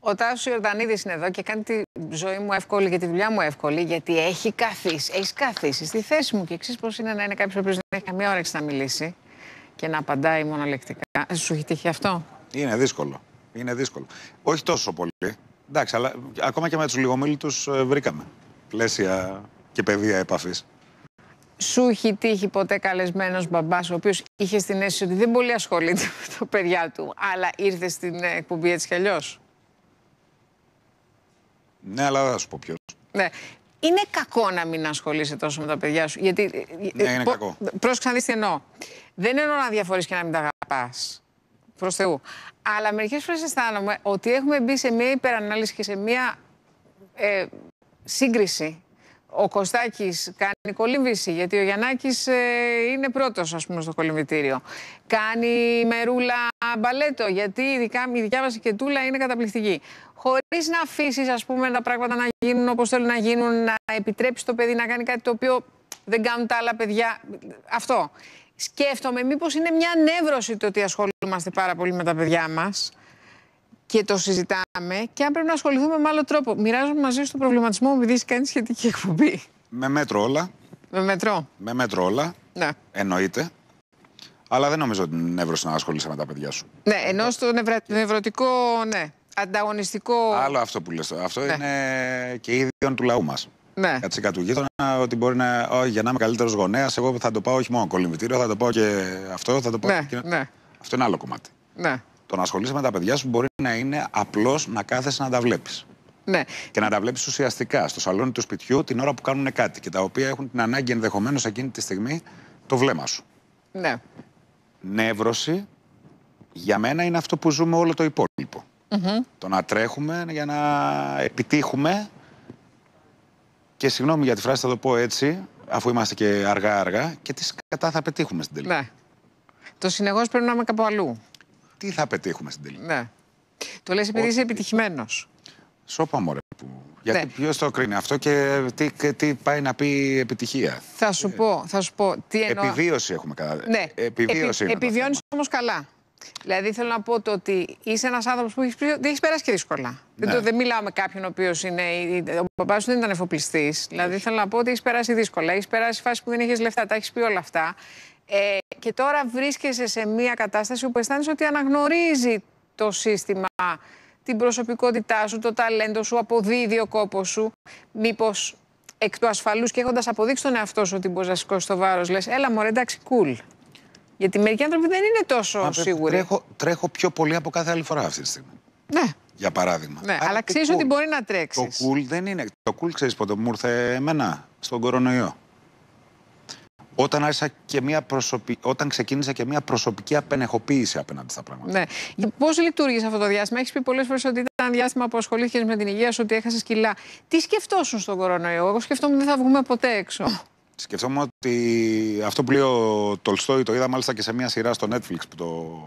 Ο Τάσος Ιορδανίδης είναι εδώ και κάνει τη ζωή μου εύκολη και τη δουλειά μου εύκολη, γιατί έχει καθίσει. Έχεις καθίσει στη θέση μου και εξή πώς είναι να είναι κάποιος που δεν έχει καμία όρεξη να μιλήσει και να απαντάει μονολεκτικά. Ε, σου έχει τύχει αυτό. Είναι δύσκολο. Είναι δύσκολο. Όχι τόσο πολύ. Εντάξει, αλλά ακόμα και με τους λιγομίλητους ε, βρήκαμε πλαίσια και πεδία επαφής. Σου έχει τύχει ποτέ καλεσμένος μπαμπάς, ο οποίος είχε την αίσθηση ότι δεν πολύ ασχολείται με το παιδιά του, αλλά ήρθε στην ε, εκπομπή έτσι κι αλλιώς. Ναι, αλλά θα σου πω ποιος. Ναι. Είναι κακό να μην ασχολείσαι τόσο με τα παιδιά σου. Γιατί, ε, ε, ναι, είναι κακό. Πρόσεξε να δεις τι εννοώ. Δεν εννοώ να διαφορείς και να μην τα αγαπάς. Προς Θεού. Αλλά μερικές φορές αισθάνομαι ότι έχουμε μπει σε μια υπερανάλυση και σε μια ε, σύγκριση ο Κωστάκης κάνει κολυμβήση, γιατί ο Γιαννάκης ε, είναι πρώτος ας πούμε στο κολυμβητήριο. Κάνει μερούλα μπαλέτο, γιατί ειδικά η δικιά μας τούλα είναι καταπληκτική. Χωρίς να αφήσεις ας πούμε τα πράγματα να γίνουν όπως θέλουν να γίνουν, να επιτρέψεις το παιδί να κάνει κάτι το οποίο δεν κάνουν τα άλλα παιδιά. Αυτό. Σκέφτομαι μήπως είναι μια νεύρωση το ότι ασχολούμαστε πάρα πολύ με τα παιδιά μας και το συζητάμε και αν πρέπει να ασχοληθούμε με άλλο τρόπο. Μοιράζομαι μαζί σου τον προβληματισμό μου, επειδή κάνει σχετική εκπομπή. Με μέτρο όλα. Με μέτρο. Με μέτρο όλα. Ναι. Εννοείται. Αλλά δεν νομίζω ότι είναι νεύρο να ασχολείσαι με τα παιδιά σου. Ναι, ενώ στο νευρα... νευρωτικό, ναι. Ανταγωνιστικό. Άλλο αυτό που λες. Αυτό ναι. είναι και ίδιον του λαού μας. Ναι. Κατσίκα του γείτονα, ότι μπορεί να. Όχι, για να είμαι καλύτερος γονέας, εγώ θα το πάω όχι μόνο κολυμπητήριο, θα το πάω και αυτό, θα το πάω. Ναι, και... ναι. Αυτό είναι άλλο κομμάτι. Ναι. Το να ασχολείσαι με τα παιδιά σου μπορεί να είναι απλώς να κάθεσαι να τα βλέπεις. Ναι. Και να τα βλέπεις ουσιαστικά στο σαλόνι του σπιτιού την ώρα που κάνουν κάτι και τα οποία έχουν την ανάγκη ενδεχομένως εκείνη τη στιγμή το βλέμμα σου. Ναι. Νεύρωση για μένα είναι αυτό που ζούμε όλο το υπόλοιπο. Mm Το να τρέχουμε για να επιτύχουμε. Και συγγνώμη για τη φράση, θα το πω έτσι, αφού είμαστε και αργά-αργά, και τι κατά θα πετύχουμε στην τελική. Ναι. Το συνεχώς πρέπει να είμαι κάπου αλλού τι θα πετύχουμε στην τελική. Ναι. Το λες επειδή είσαι επιτυχημένος. Σώπα ρε που... Γιατί ναι. ποιος το κρίνει αυτό και τι, τι πάει να πει επιτυχία. Θα σου ε, πω, θα σου πω. Τι εννοώ... Επιβίωση έχουμε κατά. Ναι. Ε, επιβίωση. Επι, Επιβιώνεις όμως καλά. Δηλαδή θέλω να πω το ότι είσαι ένας άνθρωπος που έχεις περάσει και δύσκολα. Ναι. Δεν, το, δεν μιλάω με κάποιον ο οποίος είναι. Ο παπάς σου δεν ήταν εφοπλιστής. Δηλαδή θέλω να πω ότι έχεις περάσει δύσκολα. Έχεις περάσει φάση που δεν είχες λεφτά. Τα έχεις πει όλα αυτά. Ε, και τώρα βρίσκεσαι σε μια κατάσταση που αισθάνεσαι ότι αναγνωρίζει το σύστημα την προσωπικότητά σου, το ταλέντο σου, αποδίδει ο κόπος σου. Μήπως εκ του ασφαλούς και έχοντας αποδείξει τον εαυτό σου ότι μπορείς να σηκώσεις το βάρος, λες: Έλα, μωρέ, εντάξει, cool. Γιατί μερικοί άνθρωποι δεν είναι τόσο Μα, σίγουροι. Τρέχω, τρέχω πιο πολύ από κάθε άλλη φορά αυτή τη στιγμή. Ναι. Για παράδειγμα. Ναι, αλλά ξέρεις ότι μπορεί να τρέξεις. Το cool δεν είναι. Το cool ξέρεις πότε μου ήρθε εμένα στον κορονοϊό όταν, και μια όταν ξεκίνησα και μια προσωπική απενεχοποίηση απέναντι στα πράγματα. Ναι. Πώς λειτουργήσε αυτό το διάστημα, έχεις πει πολλές φορές ότι ήταν διάστημα που ασχολήθηκες με την υγεία σου, ότι έχασες κιλά. Τι σκεφτόσουν στον κορονοϊό, Εγώ σκεφτόμουν ότι δεν θα βγούμε ποτέ έξω. Σκεφτόμουν ότι αυτό που λέει ο Τολστόη το είδα μάλιστα και σε μια σειρά στο Netflix που το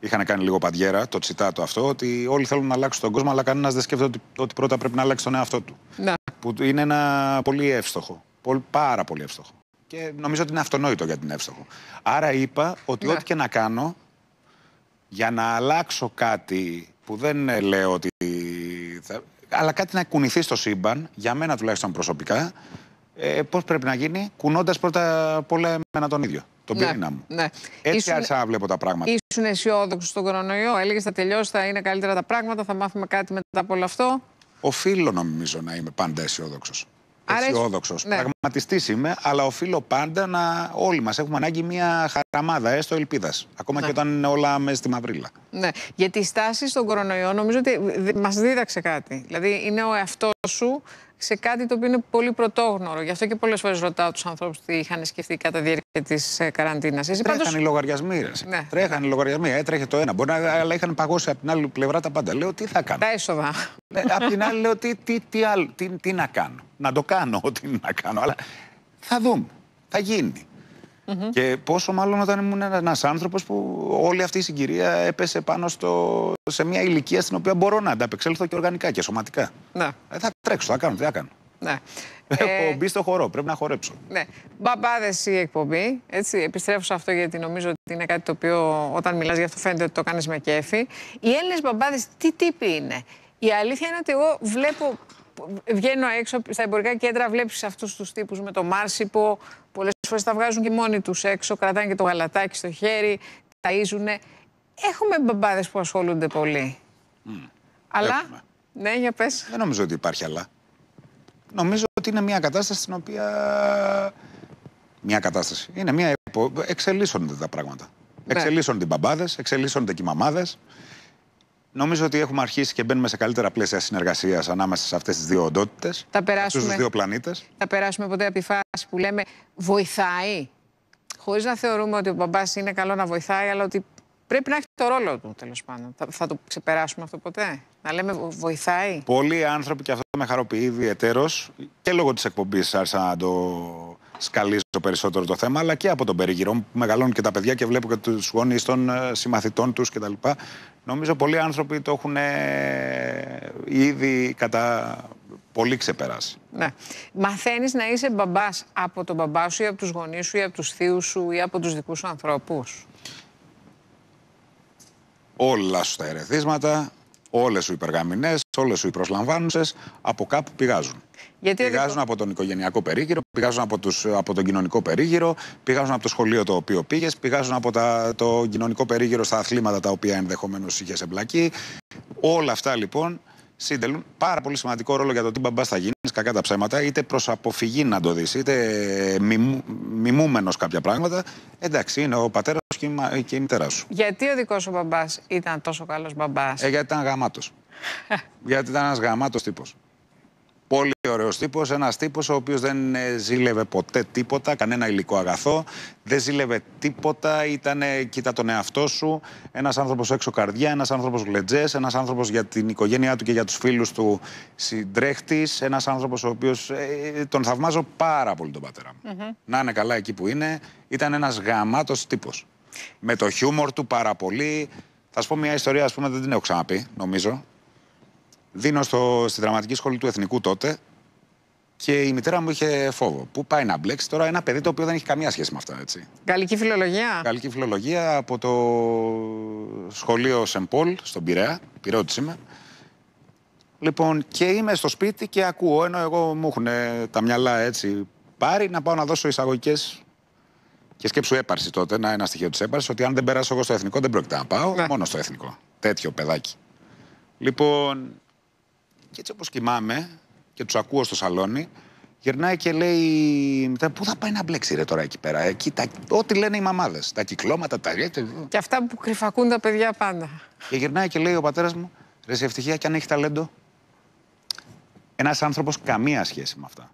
είχαν κάνει λίγο παντιέρα, το τσιτάτο αυτό, ότι όλοι θέλουν να αλλάξουν τον κόσμο, αλλά κανένας δεν σκέφτεται ότι πρώτα πρέπει να αλλάξει τον εαυτό του. Ναι. Που είναι ένα πολύ εύστοχο. Πολύ, πάρα πολύ εύστοχο. Και νομίζω ότι είναι αυτονόητο για την Εύστοχο. Άρα είπα ότι ναι. ό,τι και να κάνω για να αλλάξω κάτι που δεν λέω ότι. Θα... αλλά κάτι να κουνηθεί στο σύμπαν, για μένα τουλάχιστον προσωπικά, ε, πώς πρέπει να γίνει, κουνώντας πρώτα απ' όλα εμένα τον ίδιο. Τον ναι, πυρήνα μου. Ναι. Έτσι Ήσουν... άρχισα να βλέπω τα πράγματα. Ήσουν αισιόδοξος στον κορονοϊό. Έλεγες θα τελειώσει, θα είναι καλύτερα τα πράγματα, θα μάθουμε κάτι μετά από όλο αυτό. Οφείλω νομίζω να είμαι πάντα αισιόδοξος αισιόδοξος. Ναι. Πραγματιστής είμαι, αλλά οφείλω πάντα να όλοι μας έχουμε ανάγκη μια χαρά. Καμάδα, έστω ε, ελπίδας. Ακόμα ναι. και όταν είναι όλα μέσα στη μαυρίλα. Ναι. Γιατί η στάση στον κορονοϊό, νομίζω ότι μας δίδαξε κάτι. Δηλαδή, είναι ο εαυτός σου σε κάτι το οποίο είναι πολύ πρωτόγνωρο. Γι' αυτό και πολλές φορές ρωτάω τους ανθρώπους τι είχαν σκεφτεί κατά τη διάρκεια της ε, καραντίνας. Τρέχαν πάντως... οι λογαριασμοί. Ναι. οι λογαριασμοί. Έτρεχε ε, το ένα. Μπορεί να αλλά είχαν παγώσει από την άλλη πλευρά τα πάντα. Λέω τι θα κάνω. Τα έσοδα. Ναι, απ' την άλλη λέω τι, τι, τι, τι, τι να κάνω. Να το κάνω, ό,τι να κάνω. Αλλά θα δούμε. Θα γίνει. Και πόσο μάλλον όταν ήμουν ένα άνθρωπος που όλη αυτή η συγκυρία έπεσε πάνω στο... σε μια ηλικία στην οποία μπορώ να ανταπεξέλθω και οργανικά και σωματικά. Ναι. Ε, θα τρέξω, θα κάνω, τι θα κάνω. Ναι. Ε, έχω ε, μπει στο χορό, πρέπει να χορέψω. Ναι. Μπαμπάδες η εκπομπή. Έτσι, επιστρέφω σε αυτό γιατί νομίζω ότι είναι κάτι το οποίο όταν μιλάς γι' αυτό φαίνεται ότι το κάνεις με κέφι. Οι Έλληνες μπαμπάδες τι τύποι είναι. Η αλήθεια είναι ότι εγώ βλέπω βγαίνω έξω στα εμπορικά κέντρα, βλέπεις αυτούς τους τύπους με το μάρσιπο. Πολλές φορές τα βγάζουν και μόνοι τους έξω, κρατάνε και το γαλατάκι στο χέρι, ταΐζουνε. Έχουμε μπαμπάδες που ασχολούνται πολύ. Αλλά. Ναι, για πες Δεν νομίζω ότι υπάρχει αλλά. Νομίζω ότι είναι μια κατάσταση στην οποία. Μια κατάσταση. Είναι μια. Εξελίσσονται τα πράγματα. Ναι. Εξελίσσονται οι μπαμπάδες, εξελίσσονται και οι μαμάδες. Νομίζω ότι έχουμε αρχίσει και μπαίνουμε σε καλύτερα πλαίσια συνεργασίας ανάμεσα σε αυτές τις δύο οντότητες. Θα περάσουμε. Στου δύο πλανήτες. Θα περάσουμε ποτέ από τη φάση που λέμε βοηθάει. Χωρίς να θεωρούμε ότι ο μπαμπάς είναι καλό να βοηθάει, αλλά ότι πρέπει να έχει το ρόλο του τέλος πάντων. Θα, θα το ξεπεράσουμε αυτό ποτέ. Να λέμε βοηθάει. Πολλοί άνθρωποι, και αυτό με χαροποιεί ιδιαιτέρως, και λόγω της εκπομπής άρχισαν να το σκαλίζω περισσότερο το θέμα, αλλά και από τον περίγυρο μου που μεγαλώνουν και τα παιδιά και βλέπω και τους γονείς των ε, συμμαθητών τους κτλ. Νομίζω πολλοί άνθρωποι το έχουν ε, ήδη κατά πολύ ξεπεράσει. Ναι. Μαθαίνεις να είσαι μπαμπάς από τον μπαμπά σου ή από τους γονείς σου ή από τους θείους σου ή από τους δικούς σου ανθρώπους. Όλα σου τα ερεθίσματα, Όλες σου οι υπεργαμηνέ, όλες σου οι προσλαμβάνουσες, από κάπου πηγάζουν. Γιατί πηγάζουν από τον οικογενειακό περίγυρο, πηγάζουν από, τους, από τον κοινωνικό περίγυρο, πηγάζουν από το σχολείο το οποίο πήγες, πηγάζουν από τα, το κοινωνικό περίγυρο στα αθλήματα τα οποία ενδεχομένως είχες εμπλακεί. Όλα αυτά λοιπόν συντελούν πάρα πολύ σημαντικό ρόλο για το τι μπαμπάς θα γίνει, κακά τα ψέματα, είτε προς αποφυγή να το δεις, είτε μιμού, μιμούμενος κάποια πράγματα. Εντάξει, είναι ο πατέρας και, η, η μητέρα σου. Γιατί ο δικός σου μπαμπάς ήταν τόσο καλός μπαμπάς. Ε, γιατί ήταν γαμάτος. γιατί ήταν ένας γαμάτος τύπος. Πολύ ωραίος τύπος. Ένας τύπος ο οποίος δεν ε, ζήλευε ποτέ τίποτα, κανένα υλικό αγαθό. Δεν ζήλευε τίποτα. Ήταν κοίτα τον εαυτό σου. Ένας άνθρωπος έξω καρδιά, ένας άνθρωπος γλετζές, ένας άνθρωπος για την οικογένειά του και για τους φίλους του συντρέχτης. Ένας άνθρωπος ο οποίος ε, τον θαυμάζω πάρα πολύ τον πατέρα μου. Να είναι καλά εκεί που είναι. Ήταν ένας γαμάτος τύπος. Με το χιούμορ του πάρα πολύ. Θα σου πω μια ιστορία, ας πούμε, δεν την έχω ξαναπεί, νομίζω. Δίνω στο, στη δραματική σχολή του Εθνικού τότε και η μητέρα μου είχε φόβο. Πού πάει να μπλέξει τώρα ένα παιδί το οποίο δεν έχει καμία σχέση με αυτά, έτσι. Γαλλική φιλολογία. Γαλλική φιλολογία από το σχολείο Σεμπόλ στον Πειραιά. Πειραιώτης είμαι. Λοιπόν, και είμαι στο σπίτι και ακούω, ενώ εγώ μου έχουν ε, τα μυαλά έτσι πάρει, να πάω να δώσω εισαγωγικές. Και σκέψου έπαρση τότε, να ένα στοιχείο της έπαρσης, ότι αν δεν περάσω εγώ στο εθνικό, δεν πρόκειται να πάω. Ναι. Μόνο στο εθνικό. Τέτοιο παιδάκι. Λοιπόν, και έτσι όπως κοιμάμαι και τους ακούω στο σαλόνι, γυρνάει και λέει. Πού θα πάει να μπλέξει τώρα εκεί πέρα. Ε, εκεί, τα... Ό,τι λένε οι μαμάδες. Τα κυκλώματα, τα Και αυτά που κρυφακούν τα παιδιά πάντα. Και γυρνάει και λέει ο πατέρας μου, ρε σε ευτυχία και αν έχει ταλέντο. Ένας άνθρωπος καμία σχέση με αυτά.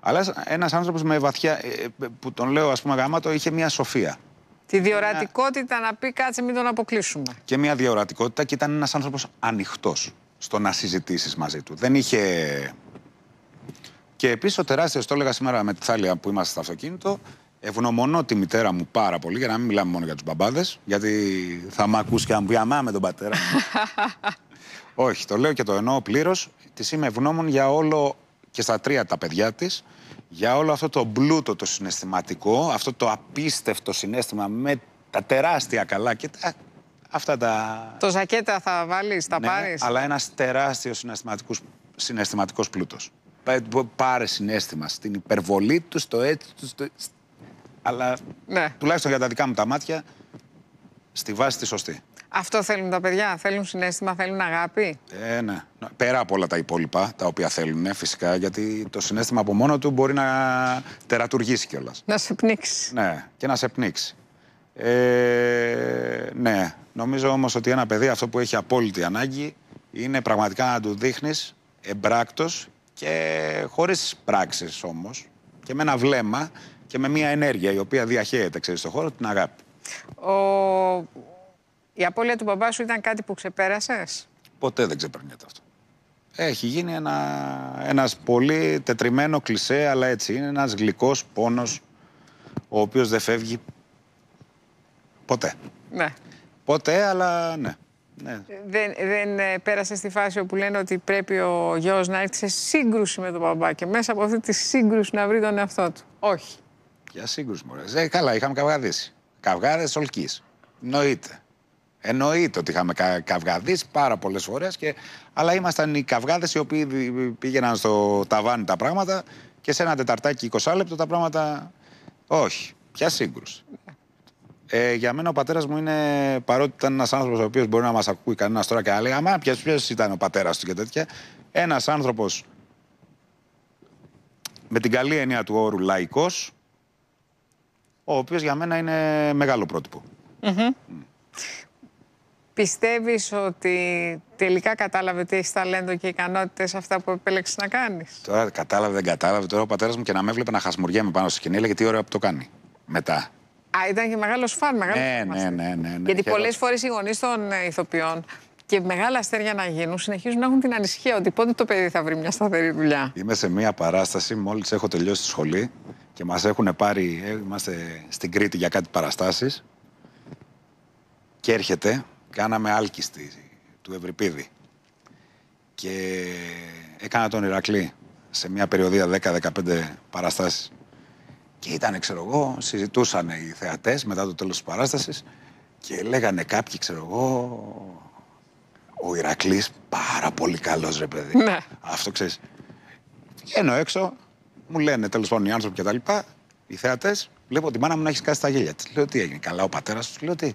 Αλλά ένας άνθρωπος με βαθιά. Ε, ε, που τον λέω ας πούμε γάματο, είχε μια σοφία. Τη διορατικότητα να πει κάτσε, μην τον αποκλείσουμε. Και μια διορατικότητα και ήταν ένας άνθρωπος ανοιχτός στο να συζητήσεις μαζί του. Δεν είχε. Και επίσης ο τεράστιος, το έλεγα σήμερα με τη Θάλια που είμαστε στο αυτοκίνητο, ευγνωμονώ τη μητέρα μου πάρα πολύ, για να μην μιλάμε μόνο για τους μπαμπάδες, γιατί θα μ' ακούσει και αν μου με τον πατέρα μου. Όχι, το λέω και το εννοώ πλήρως. Της είμαι ευγνώμων για όλο και στα τρία τα παιδιά της, για όλο αυτό το πλούτο το συναισθηματικό, αυτό το απίστευτο συνέστημα με τα τεράστια καλά και τα Αυτά τα. Το ζακέτα θα βάλεις, θα ναι, πάρεις. Αλλά ένας τεράστιος συναισθηματικός πλούτος. Πάρε συνέστημα στην υπερβολή του, στο έτσι του. Στο... Αλλά ναι. τουλάχιστον για τα δικά μου τα μάτια, στη βάση τη σωστή. Αυτό θέλουν τα παιδιά. Θέλουν συνέστημα, θέλουν αγάπη. Ε, ναι. Πέρα από όλα τα υπόλοιπα, τα οποία θέλουν φυσικά, γιατί το συνέστημα από μόνο του μπορεί να τερατουργήσει κιόλας. Να σε πνίξει. Ναι, και να σε πνίξει. Ε, ναι, νομίζω όμως ότι ένα παιδί αυτό που έχει απόλυτη ανάγκη είναι πραγματικά να του δείχνεις εμπράκτος και χωρίς πράξεις όμως και με ένα βλέμμα και με μια ενέργεια η οποία διαχέεται, ξέρεις, στον χώρο, την αγάπη. Ο... Η απώλεια του μπαμπά σου ήταν κάτι που ξεπέρασες? Ποτέ δεν ξεπερνιέται αυτό. Έχει γίνει ένα, ένας πολύ τετριμένο κλισέ, αλλά έτσι είναι ένας γλυκός πόνος ο οποίος δεν φεύγει Ποτέ. Ναι. Ποτέ, αλλά ναι. ναι. Δεν, δεν ε, πέρασε στη φάση όπου λένε ότι πρέπει ο γιος να έρθει σε σύγκρουση με τον μπαμπά και μέσα από αυτή τη σύγκρουση να βρει τον εαυτό του. Όχι. Για σύγκρουση, μωρέ. Ε, καλά, είχαμε καυγαδίσει. Καυγάδες ολική. Εννοείται. Εννοείται ότι είχαμε κα, καυγαδίσει πάρα πολλές φορές. Και... Αλλά ήμασταν οι καυγάδες οι οποίοι πήγαιναν στο ταβάνι τα πράγματα και σε ένα τεταρτάκι 20 λεπτό τα πράγματα. Όχι. Ποια σύγκρουση. Ε, για μένα ο πατέρας μου είναι, παρότι ήταν ένας άνθρωπος ο οποίος μπορεί να μας ακούει κανένας τώρα και να λέει Αμά, ποιο ήταν ο πατέρας του και τέτοια. Ένας άνθρωπος με την καλή έννοια του όρου λαϊκός, ο οποίος για μένα είναι μεγάλο πρότυπο. Mm -hmm. Πιστεύεις ότι τελικά κατάλαβε ότι έχεις ταλέντο και ικανότητες αυτά που επέλεξες να κάνεις. Τώρα κατάλαβε, δεν κατάλαβε. Τώρα ο πατέρας μου και να με έβλεπε να χασμουριέμαι πάνω στη σκηνή, γιατί τι ώρα που το κάνει μετά. Α, ήταν και μεγάλος φαν, μεγάλος ναι, ναι, ναι, ναι, Γιατί πολλές φορές οι γονείς των ηθοποιών και μεγάλα αστέρια να γίνουν, συνεχίζουν να έχουν την ανησυχία ότι πότε το παιδί θα βρει μια σταθερή δουλειά. Είμαι σε μια παράσταση, μόλις έχω τελειώσει τη σχολή και μας έχουν πάρει. Είμαστε στην Κρήτη για κάτι παραστάσεις. Και έρχεται, κάναμε άλκιστη του Ευρυπίδη. Και έκανα τον Ηρακλή σε μια περιοδία 10-15 παραστάσεις. Και ήταν, ξέρω εγώ, συζητούσαν οι θεατές μετά το τέλος της παράστασης και λέγανε κάποιοι, ξέρω εγώ, ο Ηρακλής πάρα πολύ καλός ρε παιδί. Ναι. Αυτό ξέρεις. Βγαίνω έξω, μου λένε τέλος πάντων οι άνθρωποι λοιπά, Οι θεατές, βλέπω τη μάνα μου να έχει κάτι τα γέλια της. Λέω τι έγινε, καλά ο πατέρας τους, λέω τι.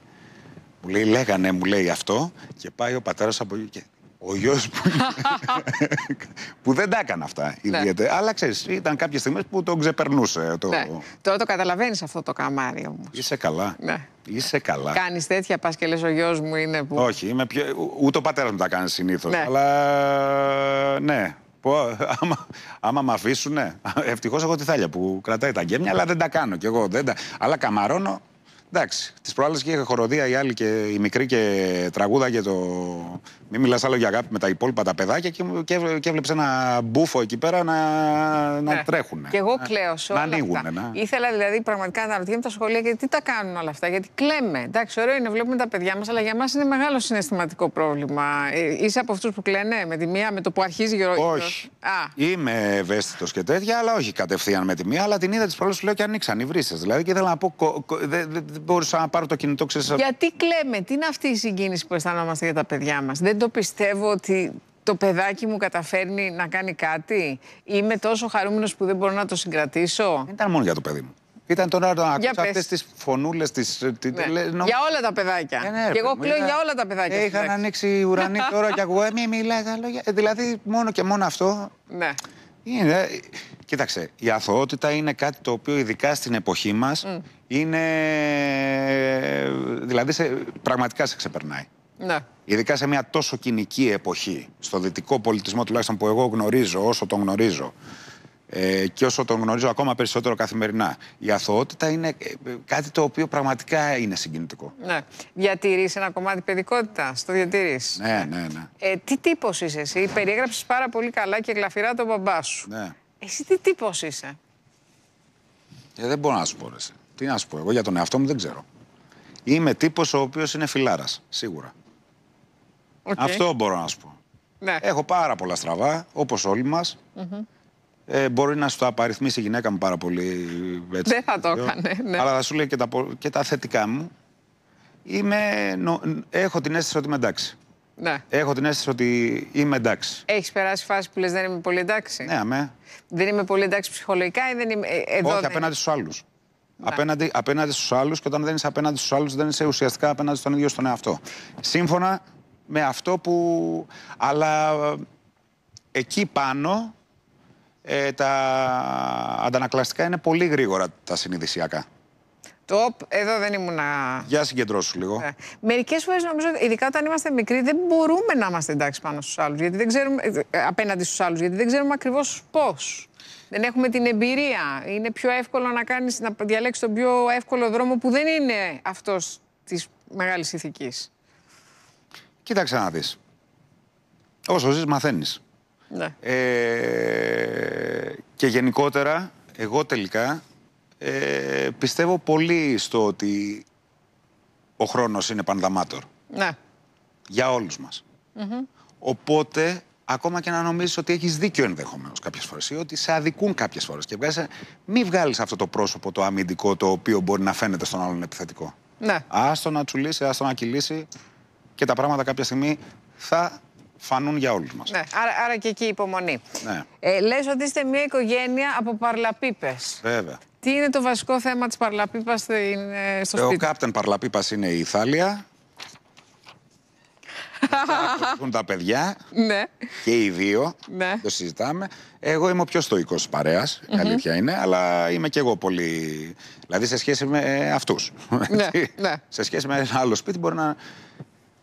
Μου λέει, λέγανε, μου λέει αυτό και πάει ο πατέρας από εκεί. Ο γιος που... που δεν τα έκανε αυτά ναι. ιδιαίτερα. Αλλά ξέρεις, ήταν κάποιες στιγμές που τον ξεπερνούσε. Το... Ναι. Τώρα το καταλαβαίνεις αυτό το καμάρι όμως. Είσαι καλά. Ναι. Είσαι καλά. Κάνεις τέτοια, πας και λες, ο γιος μου είναι. Που... Όχι, είμαι πιο... ούτε ο πατέρας μου τα κάνει συνήθως. Ναι. Αλλά ναι. Που, άμα, άμα με αφήσουν, ναι. Ευτυχώς έχω τη θάλια που κρατάει τα γέμια, αλλά δεν τα κάνω κι εγώ. Αλλά καμαρώνω Εντάξει, τις προάλλες και είχα χοροδία η άλλη και η μικρή και τραγούδα και το. Μην μιλάς άλλο για αγάπη με τα υπόλοιπα τα παιδάκια και, και, και έβλεψε ένα μπούφο εκεί πέρα να, να ναι. τρέχουν. Και εγώ κλαίω σε όλα. Να ανοίγουν. Αυτά. Να... Ήθελα δηλαδή πραγματικά να ρωτήσω τα σχολεία γιατί τι τα κάνουν όλα αυτά. Γιατί κλαίμε. Εντάξει, ωραίο είναι, βλέπουμε τα παιδιά μας, αλλά για μας είναι μεγάλο συναισθηματικό πρόβλημα. Ε, είσαι από αυτούς που κλαίνε με τη μία, με το που αρχίζει η Όχι. Α. Είμαι ευαίσθητος και τέτοια, αλλά όχι κατευθείαν με τη μία. Αλλά την είδα τη προάλλε λέω και ανοίξαν οι βρύσες. Δηλαδή και ήθελα να πω. Κο, κο, δε, δε, δεν μπορούσα να πάρω το κινητό, ξέρεις. Γιατί κλαίμε, τι είναι αυτή η συγκίνηση που αισθανόμαστε για τα παιδιά μας. Δεν το πιστεύω ότι το παιδάκι μου καταφέρνει να κάνει κάτι. Είμαι τόσο χαρούμενος που δεν μπορώ να το συγκρατήσω. Δεν ήταν μόνο για το παιδί μου. Ήταν τώρα να ακούσει αυτέ ε, τις φωνούλες. Τις... Ναι. Νο... Για όλα τα παιδάκια. Ε, ναι, και εγώ κλαίω για όλα τα παιδάκια. Είχαν ανοίξει ουρανοί τώρα και ακούω. «Ε, Μην μιλάει λόγια. Ε, δηλαδή, μόνο και μόνο αυτό. Ναι κοίταξε, η αθωότητα είναι κάτι το οποίο ειδικά στην εποχή μας είναι, δηλαδή σε, πραγματικά σε ξεπερνάει. Ναι. Ειδικά σε μια τόσο κοινική εποχή, στο δυτικό πολιτισμό τουλάχιστον που εγώ γνωρίζω, όσο τον γνωρίζω, ε, και όσο τον γνωρίζω ακόμα περισσότερο καθημερινά. Η αθωότητα είναι ε, κάτι το οποίο πραγματικά είναι συγκινητικό. Ναι. Διατηρείς ένα κομμάτι παιδικότητα, το διατηρείς. Ναι, ναι, ναι. Ε, τι τύπος είσαι εσύ, περιέγραψες πάρα πολύ καλά και γλαφυρά τον μπαμπά σου. Ναι. Εσύ τι τύπος είσαι. Ε, δεν μπορώ να σου πω. Εσύ. Τι να σου πω, εγώ για τον εαυτό μου δεν ξέρω. Είμαι τύπος ο οποίος είναι φιλάρας, σίγουρα. Okay. Αυτό μπορώ να σου πω. Ναι. Έχω πάρα πολλά στραβά, όπως όλοι μας. Mm ε, μπορεί να σου στο απαριθμίσει η γυναίκα μου πάρα πολύ. Έτσι, Δεν θα το ε, έκανε. Ναι. Αλλά θα σου λέει και τα, και τα θετικά μου. Είμαι, έχω την αίσθηση ότι είμαι εντάξει. Ναι. Έχω την αίσθηση ότι είμαι εντάξει. Έχεις περάσει φάση που λες δεν είμαι πολύ εντάξει. Ναι, αμέ. Δεν είμαι πολύ εντάξει ψυχολογικά ή δεν είμαι. Ε, ε, εδώ Όχι, απέναντι στους άλλους. Ναι. Απέναντι, απέναντι στους άλλους και όταν δεν είσαι απέναντι στους άλλους, δεν είσαι ουσιαστικά απέναντι στον ίδιο στον εαυτό. Σύμφωνα με αυτό που. Αλλά εκεί πάνω ε, τα αντανακλαστικά είναι πολύ γρήγορα τα συνειδησιακά. Τοπ, εδώ δεν ήμουν να. Για συγκεντρώσου λίγο. Ε. Μερικές φορές νομίζω, ειδικά όταν είμαστε μικροί, δεν μπορούμε να είμαστε εντάξει πάνω στους άλλους. Γιατί δεν ξέρουμε. Ε, ε, απέναντι στους άλλους, γιατί δεν ξέρουμε ακριβώς πώς. Δεν έχουμε την εμπειρία. Είναι πιο εύκολο να, κάνεις, να διαλέξεις τον πιο εύκολο δρόμο που δεν είναι αυτός της μεγάλης ηθικής. Κοίταξε να δεις. Όσο ζεις μαθαίνεις. Ναι. Ε, και γενικότερα, εγώ τελικά ε, πιστεύω πολύ στο ότι ο χρόνος είναι πανδαμάτορ. Ναι. Για όλους μας. Οπότε, ακόμα και να νομίζεις ότι έχεις δίκιο ενδεχομένως κάποιες φορές ή ότι σε αδικούν κάποιες φορές και βγάζεις, Μη βγάλεις αυτό το πρόσωπο το αμυντικό το οποίο μπορεί να φαίνεται στον άλλον επιθετικό. Ναι. Άστο να τσουλήσει, άστο να κυλήσει και τα πράγματα κάποια στιγμή θα φανούν για όλους μας. Ναι, άρα, άρα και εκεί υπομονή. Ναι. Ε, λες ότι είστε μια οικογένεια από παρλαπίπες. Βέβαια. Τι είναι το βασικό θέμα της παρλαπίπας ε, στο ε, σπίτι. Ο κάπτεν παρλαπίπας είναι η Ιθάλια. Ακολουθούν τα παιδιά. Ναι. Και οι δύο. Ναι. Το συζητάμε. Εγώ είμαι ο πιο στοικός παρέας. Mm -hmm. Αλήθεια είναι. Αλλά είμαι και εγώ πολύ. Δηλαδή σε σχέση με ε, αυτούς. Ναι, ναι. σε σχέση με ένα άλλο σπίτι μπορεί να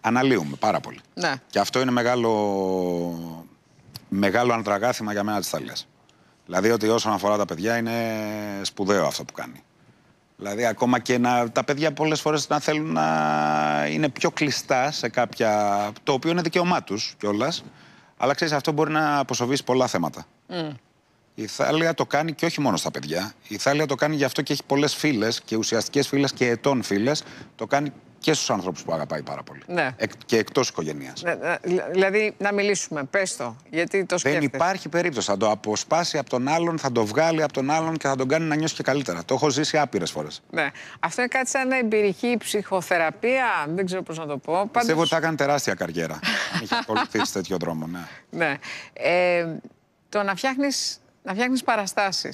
αναλύουμε πάρα πολύ. Ναι. Και αυτό είναι μεγάλο, μεγάλο αντραγάθημα για μένα της Ιταλία. Δηλαδή ότι όσον αφορά τα παιδιά είναι σπουδαίο αυτό που κάνει. Δηλαδή ακόμα και να, τα παιδιά πολλές φορές να θέλουν να είναι πιο κλειστά σε κάποια... το οποίο είναι δικαίωμά τους κιόλας. Αλλά ξέρεις αυτό μπορεί να αποσοβήσει πολλά θέματα. Mm. Η Θάλια το κάνει και όχι μόνο στα παιδιά. Η Θάλια το κάνει γι' αυτό και έχει πολλές φίλες και ουσιαστικές φίλες και ετών φίλες. Το κάνει και στους ανθρώπους που αγαπάει πάρα πολύ. Ναι. και εκτός οικογένειας. Ναι, ναι, δηλαδή να μιλήσουμε, πες το. Γιατί το σκέφτεσαι. Δεν υπάρχει περίπτωση. Θα το αποσπάσει από τον άλλον, θα το βγάλει από τον άλλον και θα τον κάνει να νιώσει και καλύτερα. Το έχω ζήσει άπειρες φορές. Ναι. Αυτό είναι κάτι σαν εμπειρική ψυχοθεραπεία. Δεν ξέρω πώς να το πω. Πάντως... ότι θα έκανε τεράστια καριέρα. Είχε ακολουθήσει τέτοιο δρόμο, ναι. ναι. Ε, το να φτιάχνεις να παραστάσει.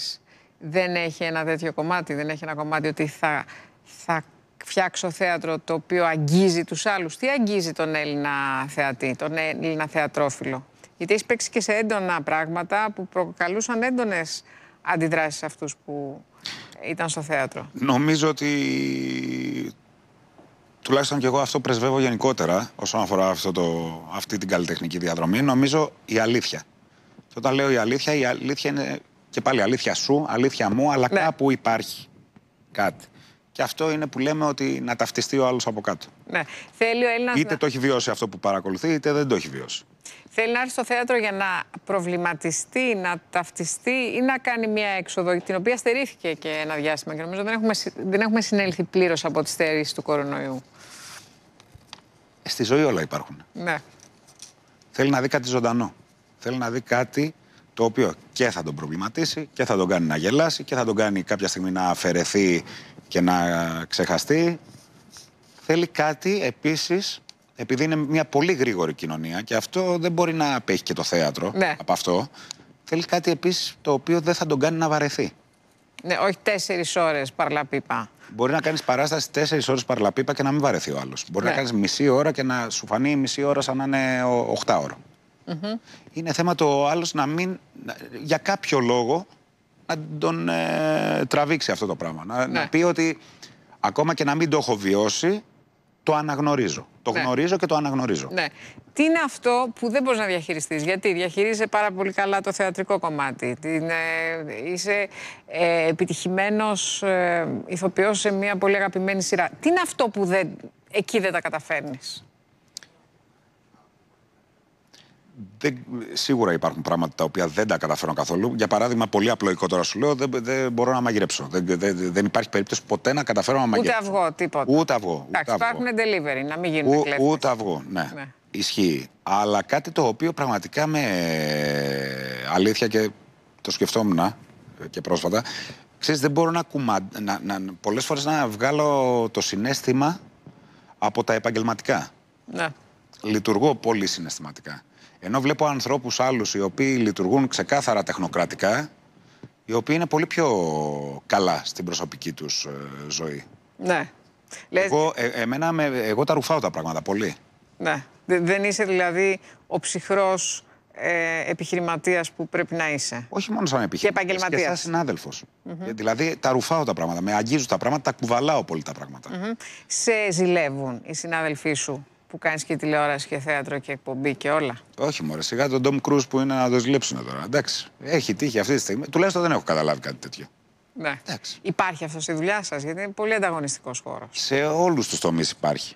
Δεν έχει ένα τέτοιο κομμάτι, δεν έχει ένα κομμάτι ότι θα, θα φτιάξω θέατρο το οποίο αγγίζει τους άλλους. Τι αγγίζει τον Έλληνα θεατή, τον Έλληνα θεατρόφιλο. Γιατί έχεις παίξει και σε έντονα πράγματα που προκαλούσαν έντονες αντιδράσεις αυτούς που ήταν στο θέατρο. Νομίζω ότι τουλάχιστον και εγώ αυτό πρεσβεύω γενικότερα όσον αφορά αυτό το, αυτή την καλλιτεχνική διαδρομή. Νομίζω η αλήθεια. Και όταν λέω η αλήθεια, η αλήθεια είναι και πάλι αλήθεια σου, αλήθεια μου, αλλά ναι. κάπου υπάρχει κάτι. Και αυτό είναι που λέμε ότι να ταυτιστεί ο άλλος από κάτω. Ναι. Θέλει ο είτε το έχει βιώσει αυτό που παρακολουθεί, είτε δεν το έχει βιώσει. Θέλει να έρθει στο θέατρο για να προβληματιστεί, να ταυτιστεί ή να κάνει μια έξοδο, την οποία στερήθηκε και ένα διάστημα. Και νομίζω δεν έχουμε, δεν έχουμε συνέλθει πλήρως από τη στέρηση του κορονοϊού. Ε, στη ζωή όλα υπάρχουν. Ναι. Θέλει να δει κάτι ζωντανό. Θέλει να δει κάτι το οποίο και θα τον προβληματίσει και θα τον κάνει να γελάσει και θα τον κάνει κάποια στιγμή να αφαιρεθεί και να ξεχαστεί. Θέλει κάτι επίσης, επειδή είναι μια πολύ γρήγορη κοινωνία και αυτό δεν μπορεί να απέχει και το θέατρο ναι. από αυτό, θέλει κάτι επίσης το οποίο δεν θα τον κάνει να βαρεθεί. Ναι, όχι τέσσερις ώρες παρλαπίπα. Μπορεί να κάνεις παράσταση τέσσερις ώρες παρλαπίπα και να μην βαρεθεί ο άλλος. Μπορεί να ναι. κάνεις μισή ώρα και να σου φανεί μισή ώρα σαν να είναι οχτάωρο. Mm Είναι θέμα το άλλος να μην. Για κάποιο λόγο να τον ε, τραβήξει αυτό το πράγμα. Να, ναι. πει ότι ακόμα και να μην το έχω βιώσει, το αναγνωρίζω. Το ναι. γνωρίζω και το αναγνωρίζω. Ναι. Τι είναι αυτό που δεν μπορείς να διαχειριστείς, Γιατί διαχειρίζεσαι πάρα πολύ καλά το θεατρικό κομμάτι. Την, ε, είσαι ε, επιτυχημένος ε, ηθοποιός σε μια πολύ αγαπημένη σειρά. Τι είναι αυτό που δεν, εκεί δεν τα καταφέρνεις. δεν, σίγουρα υπάρχουν πράγματα τα οποία δεν τα καταφέρω καθόλου. Για παράδειγμα, πολύ απλοϊκό τώρα σου λέω, δεν, δεν μπορώ να μαγειρέψω. Δεν, δεν, δεν υπάρχει περίπτωση ποτέ να καταφέρω να μαγειρέψω. Ούτε αυγό, τίποτα. Ούτε αυγό. Εντάξει, υπάρχουν delivery, να μην γίνουν κλέφτες. Ούτε αυγό, ναι. ναι. Ισχύει. Αλλά κάτι το οποίο πραγματικά με ε, αλήθεια και το σκεφτόμουν και πρόσφατα, ξέρεις, δεν μπορώ να, κουμα... να, να πολλές φορές να βγάλω το συνέστημα από τα επαγγελματικά. Ναι. Λειτουργώ πολύ συναισθηματικά. Ενώ βλέπω ανθρώπους άλλους οι οποίοι λειτουργούν ξεκάθαρα τεχνοκρατικά, οι οποίοι είναι πολύ πιο καλά στην προσωπική τους ε, ζωή. Ναι. Εγώ, ε, εμένα, με, εγώ τα ρουφάω τα πράγματα πολύ. Ναι. Δεν είσαι δηλαδή ο ψυχρός ε, που πρέπει να είσαι. Όχι μόνο σαν επιχειρηματίας. Και επαγγελματίας. Και σαν ε, Δηλαδή τα ρουφάω τα πράγματα, με αγγίζουν τα πράγματα, τα κουβαλάω πολύ τα πράγματα. Σε ζηλεύουν οι συνάδελφοί σου που κάνεις και τηλεόραση και θέατρο και εκπομπή και όλα. Όχι, μωρέ. Σιγά τον Ντόμ Κρούζ που είναι να το ζηλέψουν τώρα. Εντάξει. Έχει τύχει αυτή τη στιγμή. Τουλάχιστον δεν έχω καταλάβει κάτι τέτοιο. Ναι. Εντάξει. Υπάρχει αυτό στη δουλειά σας, γιατί είναι πολύ ανταγωνιστικός χώρος. Σε όλους τους τομείς υπάρχει.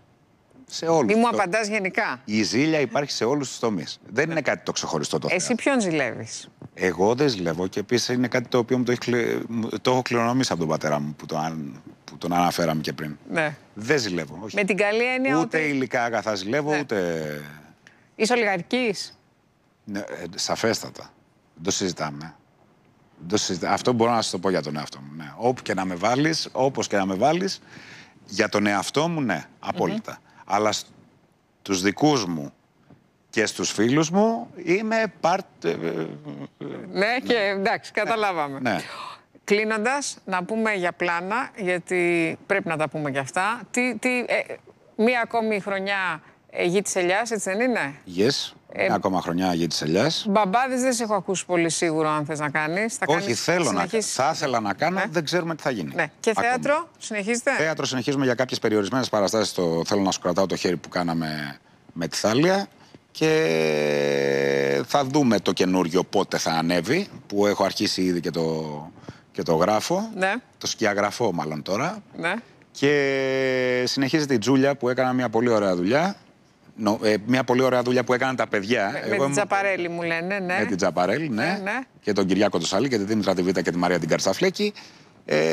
Σε όλους. Ή μου απαντάζικά. Μη μου απαντάς γενικά. Η ζήλια υπάρχει σε όλους τους τομείς. Δεν είναι κάτι το ξεχωριστό το Εσύ ποιον ζηλεύεις. Εγώ δεν ζηλεύω και επίσης είναι κάτι το οποίο μου το, έχει, το έχω κληρονομήσει από τον πατέρα μου. Που το αν που τον αναφέραμε και πριν. Ναι. Δεν ζηλεύω. Όχι. Με την καλή έννοια Ούτε ότι... υλικά αγαθά ζηλεύω, ναι. ούτε... Είσαι ολιγαρκή. Ναι, ε, σαφέστατα. το συζητάμε. Αυτό μπορώ να σα το πω για τον εαυτό μου. Ναι. Όπου και να με βάλεις, όπως και να με βάλεις, για τον εαυτό μου, ναι, απόλυτα. Αλλά στου δικούς μου και στους φίλους μου είμαι part... Ε, ε, ναι, και εντάξει, καταλάβαμε. Ναι. Κλείνοντας, να πούμε για πλάνα, γιατί πρέπει να τα πούμε και αυτά. Τι, τι, ε, μία ακόμη χρονιά ε, γη της Ελιάς, έτσι δεν είναι. Yes. Ε, μία ακόμα χρονιά γη της Ελιάς. Μπαμπάδες δεν σε έχω ακούσει πολύ σίγουρο, αν θες να κάνεις. Όχι, κάνεις, θέλω συνεχίσεις. να Θα ήθελα να κάνω, ναι. δεν ξέρουμε τι θα γίνει. Ναι. Και θέατρο, συνεχίζετε. Θέατρο συνεχίζουμε για κάποιες περιορισμένες παραστάσεις. Το θέλω να σου κρατάω το χέρι που κάναμε με τη Θάλια. Και θα δούμε το καινούριο πότε θα ανέβει, που έχω αρχίσει ήδη και το και το γράφω. Ναι. Το σκιαγραφώ μάλλον τώρα. Ναι. Και συνεχίζεται η Τζούλια που έκανα μια πολύ ωραία δουλειά. Νο, ε, μια πολύ ωραία δουλειά που έκαναν τα παιδιά. Με, Εγώ, με την Τζαπαρέλη μου λένε, ναι. Με την Τζαπαρέλη, ναι. ναι, ναι. Και τον Κυριάκο Τουσάλη και την Δήμητρα Τιβίτα και τη Μαρία την Καρσταφλέκη Ε,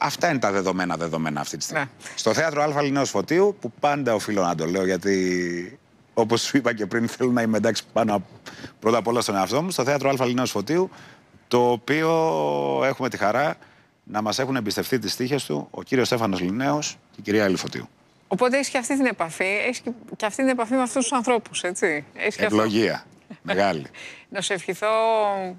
αυτά είναι τα δεδομένα δεδομένα αυτή τη στιγμή. Ναι. Στο θέατρο Αλφα Λινέο Φωτίου, που πάντα οφείλω να το λέω γιατί όπως σου είπα και πριν θέλω να είμαι εντάξει πάνω πρώτα απ' όλα στον εαυτό μου, στο θέατρο Αλφα Λινέο Φωτίου το οποίο έχουμε τη χαρά να μας έχουν εμπιστευτεί τις στίχες του ο κύριος Στέφανος Λινέος και η κυρία Φωτίου. Οπότε έχεις και αυτή την επαφή, έχεις και αυτή την επαφή με αυτούς τους ανθρώπους, έτσι. Έχεις Ευλογία. Μεγάλη. να σε ευχηθώ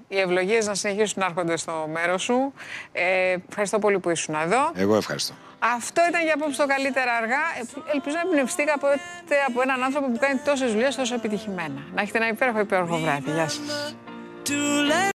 οι ευλογίες να συνεχίσουν να έρχονται στο μέρος σου. Ε, ευχαριστώ πολύ που ήσουν εδώ. Εγώ ευχαριστώ. Αυτό ήταν για απόψε το καλύτερα αργά. Ε, ελπίζω να από, από έναν άνθρωπο που κάνει τόσες δουλειές τόσο επιτυχημένα. Να έχετε ένα υπέροχο, υπέροχο βράδυ. Γεια σας.